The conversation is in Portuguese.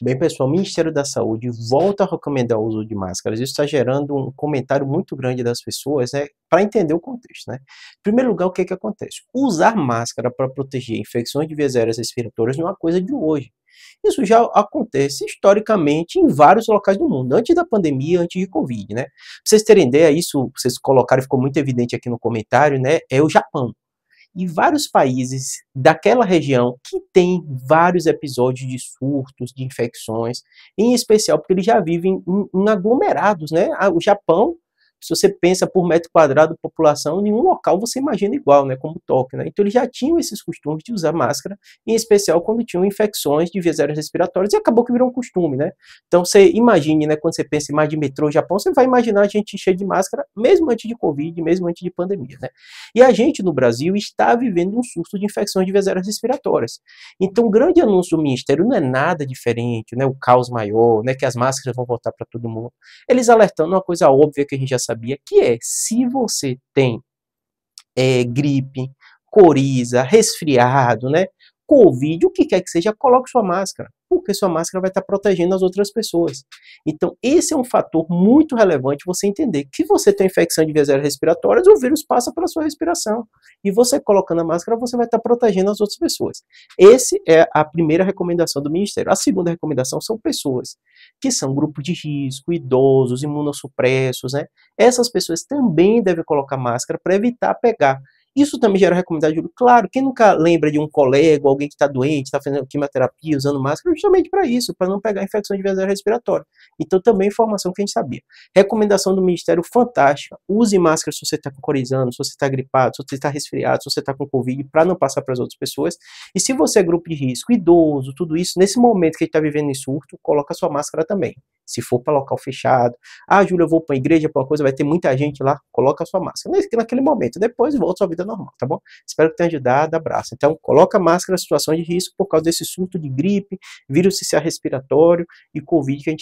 Bem, pessoal, o Ministério da Saúde volta a recomendar o uso de máscaras. Isso está gerando um comentário muito grande das pessoas, né? Para entender o contexto, né? Em primeiro lugar, o que é que acontece? Usar máscara para proteger infecções de vias aéreas respiratórias não é uma coisa de hoje. Isso já acontece historicamente em vários locais do mundo, antes da pandemia, antes de Covid, né? Pra vocês terem ideia, isso vocês colocaram, ficou muito evidente aqui no comentário, né? É o Japão e vários países daquela região que tem vários episódios de surtos, de infecções, em especial porque eles já vivem em, em aglomerados, né? Ah, o Japão se você pensa por metro quadrado população, nenhum local você imagina igual, né, como Tóquio, né? Então eles já tinham esses costumes de usar máscara, em especial quando tinham infecções de vias aéreas respiratórias, e acabou que virou um costume, né? Então você imagine, né, quando você pensa em mais de metrô Japão, você vai imaginar a gente cheia de máscara, mesmo antes de Covid, mesmo antes de pandemia, né? E a gente no Brasil está vivendo um surto de infecções de vias aéreas respiratórias. Então o grande anúncio do Ministério não é nada diferente, né? O caos maior, né, que as máscaras vão voltar para todo mundo. Eles alertando uma coisa óbvia que a gente já sabia, que é se você tem é, gripe, coriza, resfriado, né? Covid, o que quer que seja, coloque sua máscara, porque sua máscara vai estar protegendo as outras pessoas. Então, esse é um fator muito relevante você entender que você tem infecção de vias respiratórias, o vírus passa pela sua respiração. E você colocando a máscara, você vai estar protegendo as outras pessoas. Essa é a primeira recomendação do Ministério. A segunda recomendação são pessoas que são grupo de risco, idosos, imunossupressos, né? Essas pessoas também devem colocar máscara para evitar pegar isso também gera recomendado de juro. Claro, quem nunca lembra de um colega, alguém que está doente, está fazendo quimioterapia, usando máscara, justamente para isso, para não pegar infecção de vias respiratórias. Então, também é informação que a gente sabia. Recomendação do Ministério fantástica. Use máscara se você está com corizando, se você está gripado, se você está resfriado, se você está com Covid, para não passar para as outras pessoas. E se você é grupo de risco, idoso, tudo isso, nesse momento que a gente está vivendo em surto, coloca sua máscara também se for para local fechado. Ah, Júlio, eu vou para a igreja, para uma coisa, vai ter muita gente lá, coloca a sua máscara. É naquele momento, depois volta à sua vida normal, tá bom? Espero que tenha ajudado, abraço. Então, coloca máscara em situação de risco por causa desse surto de gripe, vírus respiratório e Covid que a gente